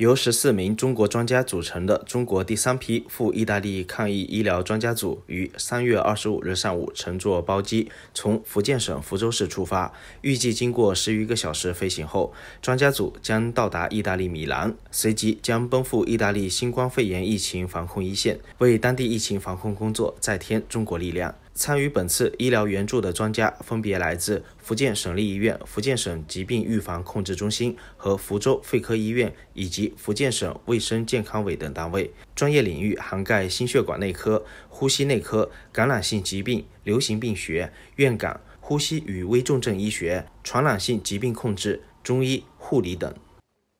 由十四名中国专家组成的中国第三批赴意大利抗疫医疗专家组，于三月二十五日上午乘坐包机从福建省福州市出发，预计经过十余个小时飞行后，专家组将到达意大利米兰，随即将奔赴意大利新冠肺炎疫情防控一线，为当地疫情防控工作再添中国力量。参与本次医疗援助的专家分别来自福建省立医院、福建省疾病预防控制中心和福州肺科医院，以及福建省卫生健康委等单位，专业领域涵盖心血管内科、呼吸内科、感染性疾病、流行病学、院感、呼吸与危重症医学、传染性疾病控制、中医、护理等。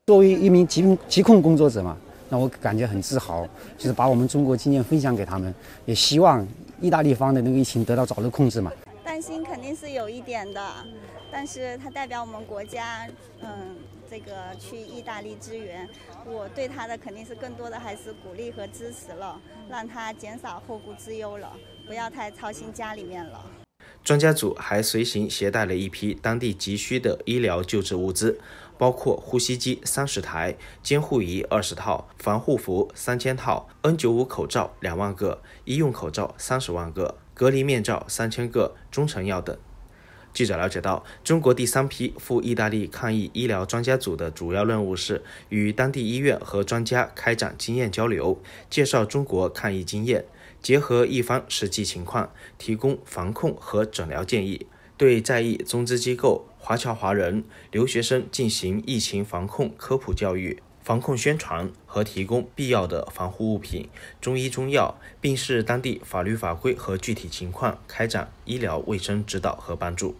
作为一名疾疾控工作者嘛。让我感觉很自豪，就是把我们中国经验分享给他们，也希望意大利方的那个疫情得到早日控制嘛。担心肯定是有一点的，但是他代表我们国家，嗯，这个去意大利支援，我对他的肯定是更多的还是鼓励和支持了，让他减少后顾之忧了，不要太操心家里面了。专家组还随行携带了一批当地急需的医疗救治物资，包括呼吸机三十台、监护仪二十套、防护服三千套、N95 口罩两万个、医用口罩三十万个、隔离面罩三千个、中成药等。记者了解到，中国第三批赴意大利抗疫医疗专家组的主要任务是与当地医院和专家开展经验交流，介绍中国抗疫经验，结合一方实际情况，提供防控和诊疗建议，对在意中资机构、华侨华人、留学生进行疫情防控科普教育。防控宣传和提供必要的防护物品、中医中药，并视当地法律法规和具体情况开展医疗卫生指导和帮助。